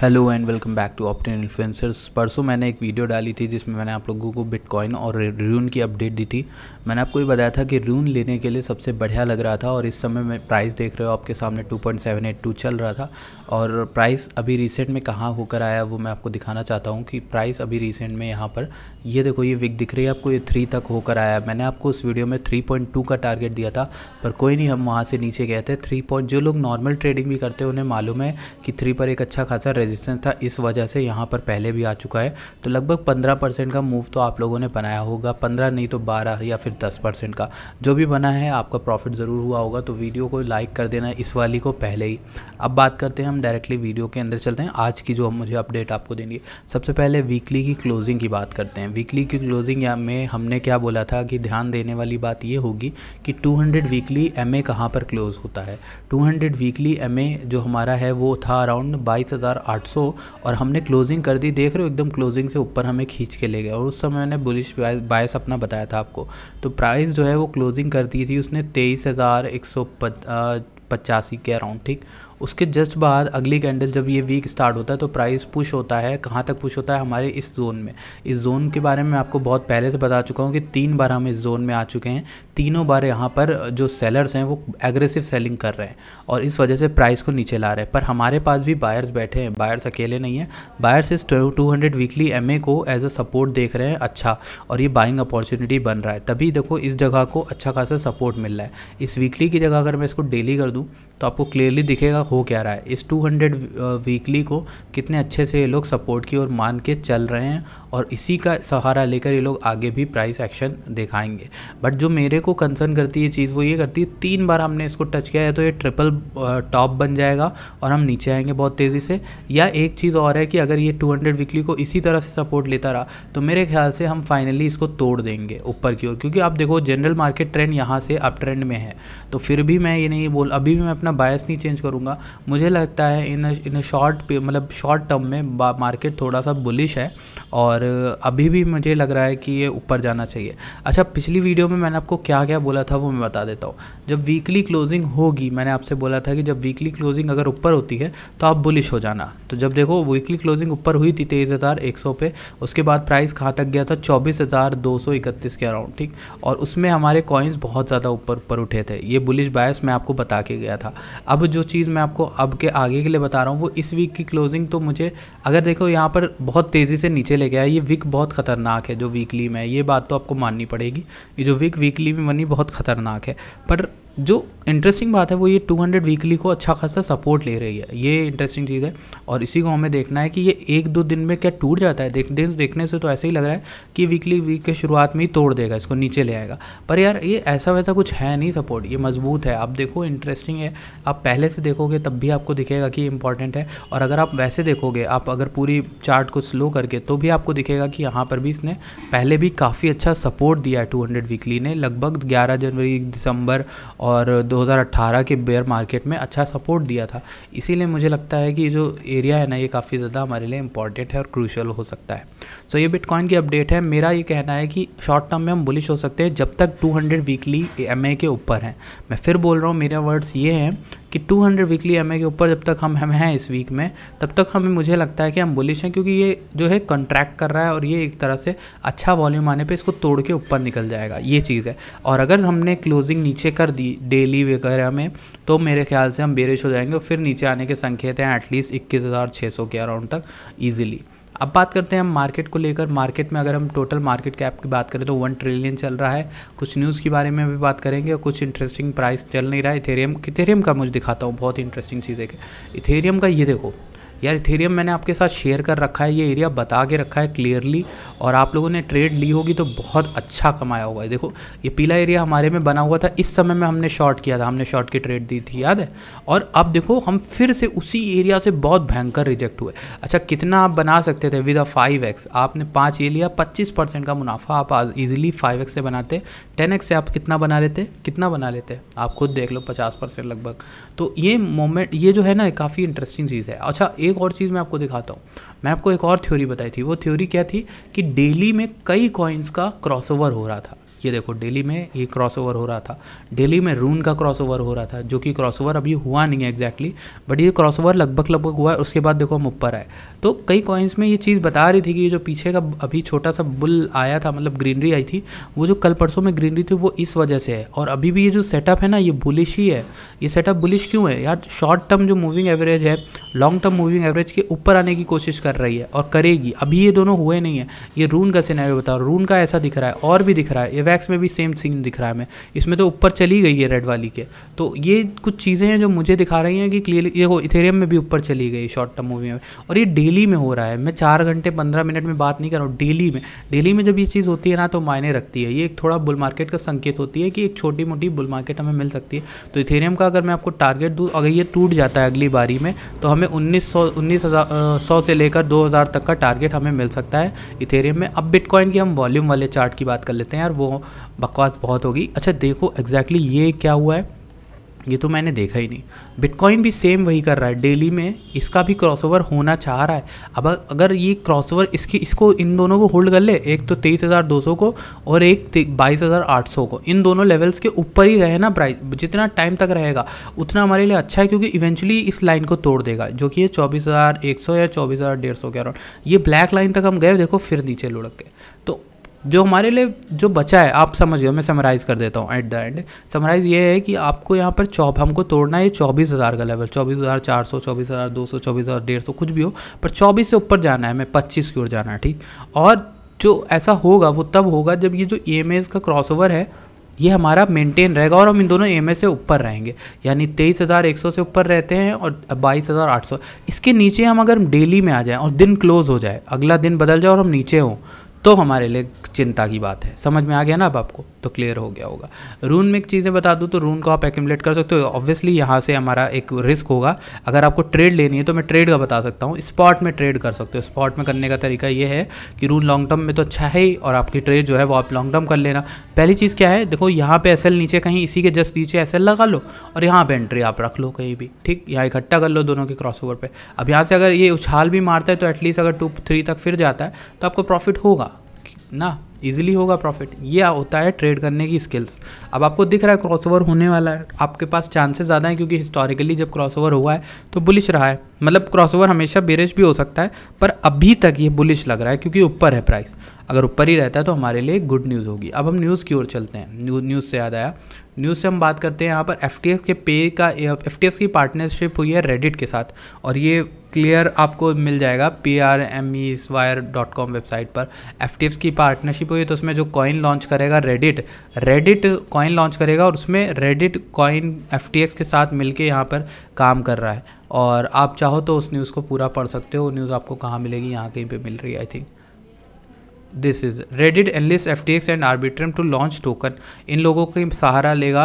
hello and welcome back to Option influencers परसों मैंने एक वीडियो डाली थी जिसमें मैंने आप लोगों को बिटकॉइन और रून की अपडेट दी थी मैंने आपको ये बताया था कि रून लेने के लिए सबसे बढ़िया लग रहा था और इस समय मैं प्राइस देख रहे हो आपके सामने 2.782 चल रहा था और प्राइस अभी रिसेंट में कहाँ होकर आया वो मैं आपको दिखाना चाहता हूँ कि प्राइस अभी रिसेंट में यहाँ पर ये देखो ये विक दिख रही है आपको ये थ्री तक होकर आया मैंने आपको उस वीडियो में थ्री का टारगेट दिया था पर कोई नहीं हम वहाँ से नीचे गए थे थ्री जो लोग नॉर्मल ट्रेडिंग भी करते हैं उन्हें मालूम है कि थ्री पर एक अच्छा खासा रेजिस्टेंस था इस वजह से यहाँ पर पहले भी आ चुका है तो लगभग पंद्रह परसेंट का मूव तो आप लोगों ने बनाया होगा पंद्रह नहीं तो बारह या फिर दस परसेंट का जो भी बना है आपका प्रॉफिट ज़रूर हुआ होगा तो वीडियो को लाइक कर देना इस वाली को पहले ही अब बात करते हैं हम डायरेक्टली वीडियो के अंदर चलते हैं आज की जो हम मुझे अपडेट आपको देंगे सबसे पहले वीकली की क्लोजिंग की बात करते हैं वीकली की क्लोजिंग में हमने क्या बोला था कि ध्यान देने वाली बात ये होगी कि टू वीकली एम ए कहाँ पर क्लोज़ होता है टू वीकली एम जो हमारा है वो था अराउंड बाईस 800 और हमने क्लोजिंग कर दी देख रहे हो एकदम क्लोजिंग से ऊपर हमें खींच के ले गए और उस समय मैंने बुलिश बायस अपना बताया था आपको तो प्राइस जो है वो क्लोजिंग कर दी थी उसने तेईस हज़ार एक सौ पचासी के अराउंड ठीक उसके जस्ट बाद अगली कैंडल जब ये वीक स्टार्ट होता है तो प्राइस पुश होता है कहाँ तक पुश होता है हमारे इस जोन में इस जोन के बारे में आपको बहुत पहले से बता चुका हूँ कि तीन बार हम इस जोन में आ चुके हैं तीनों बार यहाँ पर जो सेलर्स हैं वो एग्रेसिव सेलिंग कर रहे हैं और इस वजह से प्राइस को नीचे ला रहे हैं पर हमारे पास भी बायर्स बैठे हैं बायर्स अकेले नहीं हैं बायर्स इस टू हंड्रेड वीकली एम को एज अ सपोर्ट देख रहे हैं अच्छा और ये बाइंग अपॉर्चुनिटी बन रहा है तभी देखो इस जगह को अच्छा खासा सपोर्ट मिल रहा है इस वीकली की जगह अगर मैं इसको डेली कर दूँ तो आपको क्लियरली दिखेगा हो क्या रहा है इस 200 वीकली को कितने अच्छे से ये लोग सपोर्ट की ओर मान के चल रहे हैं और इसी का सहारा लेकर ये लोग आगे भी प्राइस एक्शन दिखाएंगे बट जो मेरे को कंसर्न करती है चीज़ वो ये करती है तीन बार हमने इसको टच किया है तो ये ट्रिपल टॉप बन जाएगा और हम नीचे आएंगे बहुत तेज़ी से या एक चीज़ और है कि अगर ये 200 वीकली को इसी तरह से सपोर्ट लेता रहा तो मेरे ख्याल से हम फाइनली इसको तोड़ देंगे ऊपर की ओर क्योंकि आप देखो जनरल मार्केट ट्रेंड यहाँ से अप ट्रेंड में है तो फिर भी मैं ये नहीं बोल अभी भी मैं अपना बायस नहीं चेंज करूँगा मुझे लगता है इन इन शॉर्ट मतलब शॉर्ट टर्म में मार्केट थोड़ा सा बुलिश है और अभी भी मुझे लग रहा है कि ये ऊपर जाना चाहिए अच्छा पिछली वीडियो में मैंने आपको क्या क्या बोला था वो मैं बता देता हूँ जब वीकली क्लोजिंग होगी मैंने आपसे बोला था कि जब वीकली क्लोजिंग अगर ऊपर होती है तो आप बुलिश हो जाना तो जब देखो वीकली क्लोजिंग ऊपर हुई थी तेईस हज़ार एक सौ पे उसके बाद प्राइस कहाँ तक गया था चौबीस हज़ार दो सौ इकतीस के अराउंड ठीक और उसमें हमारे कॉइन्स बहुत ज़्यादा ऊपर ऊपर उठे थे ये बुलिश बायस मैं आपको बता के गया था अब जो चीज़ मैं आपको अब के आगे के लिए बता रहा हूँ वो इस वीक की क्लोजिंग तो मुझे अगर देखो यहाँ पर बहुत तेज़ी से नीचे ले गया है ये वीक बहुत खतरनाक है जो वीकली में है ये बात तो आपको माननी पड़ेगी ये जो वीक वीकली में बनी बहुत खतरनाक है पर जो इंटरेस्टिंग बात है वो ये 200 वीकली को अच्छा खासा सपोर्ट ले रही है ये इंटरेस्टिंग चीज़ है और इसी को हमें देखना है कि ये एक दो दिन में क्या टूट जाता है देख दिन देखने से तो ऐसे ही लग रहा है कि वीकली वीक के शुरुआत में ही तोड़ देगा इसको नीचे ले आएगा पर यार ये ऐसा वैसा कुछ है नहीं सपोर्ट ये मजबूत है आप देखो इंटरेस्टिंग है आप पहले से देखोगे तब भी आपको दिखेगा कि इंपॉर्टेंट है और अगर आप वैसे देखोगे आप अगर पूरी चार्ट को स्लो करके तो भी आपको दिखेगा कि यहाँ पर भी इसने पहले भी काफ़ी अच्छा सपोर्ट दिया है टू वीकली ने लगभग ग्यारह जनवरी दिसंबर और और 2018 के बेयर मार्केट में अच्छा सपोर्ट दिया था इसीलिए मुझे लगता है कि जो एरिया है ना ये काफ़ी ज़्यादा हमारे लिए इंपॉर्टेंट है और क्रूशल हो सकता है सो so, ये बिटकॉइन की अपडेट है मेरा ये कहना है कि शॉर्ट टर्म में हम बुलिश हो सकते हैं जब तक 200 वीकली एम के ऊपर हैं मैं फिर बोल रहा हूँ मेरे वर्ड्स ये हैं कि 200 वीकली एम के ऊपर जब तक हम हम हैं इस वीक में तब तक हमें मुझे लगता है कि हम बुलिश हैं क्योंकि ये जो है कंट्रैक्ट कर रहा है और ये एक तरह से अच्छा वॉल्यूम आने पे इसको तोड़ के ऊपर निकल जाएगा ये चीज़ है और अगर हमने क्लोजिंग नीचे कर दी डेली वगैरह में तो मेरे ख्याल से हम बेरिश हो जाएंगे और फिर नीचे आने के संकेत हैं एटलीस्ट इक्कीस के अराउंड तक ईजिली अब बात करते हैं हम मार्केट को लेकर मार्केट में अगर हम टोटल मार्केट कैप की बात करें तो वन ट्रिलियन चल रहा है कुछ न्यूज़ के बारे में भी बात करेंगे और कुछ इंटरेस्टिंग प्राइस चल नहीं रहा है इथेरियम इथेरियम का मुझे दिखाता हूँ बहुत इंटरेस्टिंग चीज़ है इथेरियम का ये देखो यार इथेरियम मैंने आपके साथ शेयर कर रखा है ये एरिया बता के रखा है क्लियरली और आप लोगों ने ट्रेड ली होगी तो बहुत अच्छा कमाया होगा देखो ये पीला एरिया हमारे में बना हुआ था इस समय में हमने शॉर्ट किया था हमने शॉर्ट की ट्रेड दी थी याद है और अब देखो हम फिर से उसी एरिया से बहुत भयंकर रिजेक्ट हुए अच्छा कितना आप बना सकते थे विद अ फाइव एक्स आपने पाँच ये लिया पच्चीस परसेंट का मुनाफा आप ईजिली फाइव एक्स से बनाते टेन एक्स से आप कितना बना लेते कितना बना लेते आप खुद देख लो पचास परसेंट लगभग तो ये मोमेंट ये जो है ना काफ़ी इंटरेस्टिंग चीज़ है अच्छा एक और चीज़ मैं आपको दिखाता हूँ मैं आपको एक और थ्योरी बताई थी वो थ्योरी क्या थी कि डेली में कई कॉइन्स का क्रॉसओवर हो रहा था ये देखो डेली में ये क्रॉसओवर हो रहा था डेली में रून का क्रॉसओवर हो रहा था जो कि क्रॉसओवर अभी हुआ नहीं है एग्जैक्टली बट ये क्रॉसओवर लगभग लगभग हुआ है उसके बाद देखो हम ऊपर आए तो कई कॉइन्स में ये चीज़ बता रही थी कि ये जो पीछे का अभी छोटा सा बुल आया था मतलब ग्रीनरी आई थी वो जो कल परसों में ग्रीनरी थी वो इस वजह से है और अभी भी ये जो सेटअप है ना ये बुलिश ही है ये सेटअप बुलिश क्यों है यार शॉर्ट टर्म जो मूविंग एवरेज है लॉन्ग टर्म मूविंग एवरेज के ऊपर आने की कोशिश कर रही है और करेगी अभी ये दोनों हुए नहीं है ये रून का सिनेरियो बता रून का ऐसा दिख रहा है और भी दिख रहा है एवैक्स में भी सेम सीन दिख रहा है हमें इसमें तो ऊपर चली गई है रेड वाली के तो ये कुछ चीज़ें हैं जो मुझे दिखा रही हैं कि क्लियरली ये हो इथेरियम में भी ऊपर चली गई शॉर्ट टर्म मूवी में और ये डेली में हो रहा है मैं चार घंटे पंद्रह मिनट में बात नहीं कर रहा हूँ डेली में डेली में जब ये चीज़ होती है ना तो मायने रखती है ये एक थोड़ा बुल मार्केट का संकेत होती है कि एक छोटी मोटी बुल मार्केट हमें मिल सकती है तो इथेरियम का अगर मैं आपको टारगेट दूँ अगर ये टूट जाता है अगली बारी में तो हमें उन्नीस सौ उन्नीस हज़ार सौ से लेकर दो हज़ार तक का टारगेट हमें मिल सकता है इथेरियम में अब बिटकॉइन की हम वॉल्यूम वाले चार्ट की बात कर लेते हैं यार वो बकवास बहुत होगी अच्छा देखो एग्जैक्टली exactly ये क्या हुआ है ये तो मैंने देखा ही नहीं बिटकॉइन भी सेम वही कर रहा है डेली में इसका भी क्रॉसओवर होना चाह रहा है अब अगर ये क्रॉसओवर इसकी इसको इन दोनों को होल्ड कर ले एक तो तेईस हज़ार दो सौ को और एक बाईस हज़ार आठ सौ को इन दोनों लेवल्स के ऊपर ही रहे ना प्राइस जितना टाइम तक रहेगा उतना हमारे लिए अच्छा है क्योंकि इवेंचुअली इस लाइन को तोड़ देगा जो कि ये चौबीस हज़ार एक सौ या चौबीस हज़ार डेढ़ सौ के ये ब्लैक लाइन तक हम गए देखो फिर नीचे लुढ़क के तो जो हमारे लिए जो बचा है आप समझ गए मैं समराइज़ कर देता हूँ एट द एंड समराइज़ ये है कि आपको यहाँ पर चौब हमको तोड़ना है चौबीस हज़ार का लेवल चौबीस हज़ार चार सौ चौबीस हज़ार दो सौ चौबीस हज़ार डेढ़ सौ कुछ भी हो पर चौबीस से ऊपर जाना है हमें पच्चीस की ओर जाना है ठीक और जो ऐसा होगा वो तब होगा जब ये जो ई e एम का क्रॉस ओवर है ये हमारा मेंटेन रहेगा और हम इन दोनों एम e से ऊपर रहेंगे यानी तेईस हज़ार एक सौ से ऊपर रहते हैं और बाईस हज़ार आठ सौ इसके नीचे हम अगर डेली में आ जाएं और दिन क्लोज हो जाए अगला दिन बदल जाए और हम नीचे हों तो हमारे लिए चिंता की बात है समझ में आ गया ना अब आपको तो क्लियर हो गया होगा रून में एक चीज़ें बता दूँ तो रून को आप एक्यूमलेट कर सकते हो ऑब्वियसली यहाँ से हमारा एक रिस्क होगा अगर आपको ट्रेड लेनी है तो मैं ट्रेड का बता सकता हूँ स्पॉट में ट्रेड कर सकते हो स्पॉट में करने का तरीका ये है कि रून लॉन्ग टर्म में तो अच्छा है ही और आपकी ट्रेड जो है वो आप लॉन्ग टर्म कर लेना पहली चीज़ क्या है देखो यहाँ पे एस नीचे कहीं इसी के जस्ट नीचे एस लगा लो और यहाँ पे एंट्री आप रख लो कहीं भी ठीक यहाँ इकट्ठा कर लो दोनों के क्रॉस ओवर पर अब यहाँ से अगर ये उछाल भी मारता है तो एटलीस्ट अगर टू थ्री तक फिर जाता है तो आपको प्रॉफिट होगा ना ईजिली होगा प्रॉफिट ये होता है ट्रेड करने की स्किल्स अब आपको दिख रहा है क्रॉसओवर होने वाला है आपके पास चांसेस ज़्यादा हैं क्योंकि हिस्टोरिकली जब क्रॉसओवर हुआ है तो बुलिश रहा है मतलब क्रॉसओवर हमेशा बेरिश भी हो सकता है पर अभी तक ये बुलिश लग रहा है क्योंकि ऊपर है प्राइस अगर ऊपर ही रहता है तो हमारे लिए गुड न्यूज़ होगी अब हम न्यूज़ की ओर चलते हैं न्यूज़ न्यूज़ से याद आया न्यूज़ से हम बात करते हैं यहाँ पर एफ के पे का एफ की पार्टनरशिप हुई है रेडिट के साथ और ये क्लियर आपको मिल जाएगा P R M E swire dot com website पर एफ की पार्टनरशिप हुई है तो उसमें जो कॉइन लॉन्च करेगा रेडिट रेडिट कॉइन लॉन्च करेगा और उसमें रेडिट कॉइन एफ के साथ मिलके यहाँ पर काम कर रहा है और आप चाहो तो उस न्यूज़ को पूरा पढ़ सकते हो न्यूज़ आपको कहाँ मिलेगी यहाँ कहीं पे मिल रही है I think this is Reddit analysis F T X and Arbitrum to launch token इन लोगों के सहारा लेगा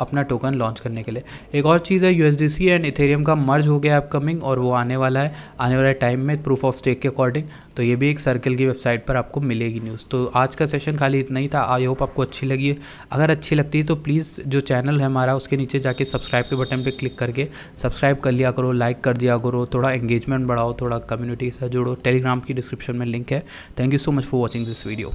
अपना टोकन लॉन्च करने के लिए एक और चीज़ है U S D C and Ethereum का मर्ज हो गया अपकमिंग और वो आने वाला है आने वाले टाइम में प्रूफ ऑफ स्टेक के अकॉर्डिंग तो ये भी एक सर्कल की वेबसाइट पर आपको मिलेगी न्यूज़ तो आज का सेशन खाली इतना ही था आई होप आपको अच्छी लगी है अगर अच्छी लगती है तो प्लीज़ जो चैनल है हमारा उसके नीचे जाके सब्सक्राइब के बटन पर क्लिक करके सब्सक्राइब कर लिया करो लाइक कर दिया करो थोड़ा एंगेजमेंट बढ़ाओ थोड़ा कम्युनिटी के साथ जुड़ो टेलीग्राम की डिस्क्रिप्शन में लिंक है thank you so much for watching this video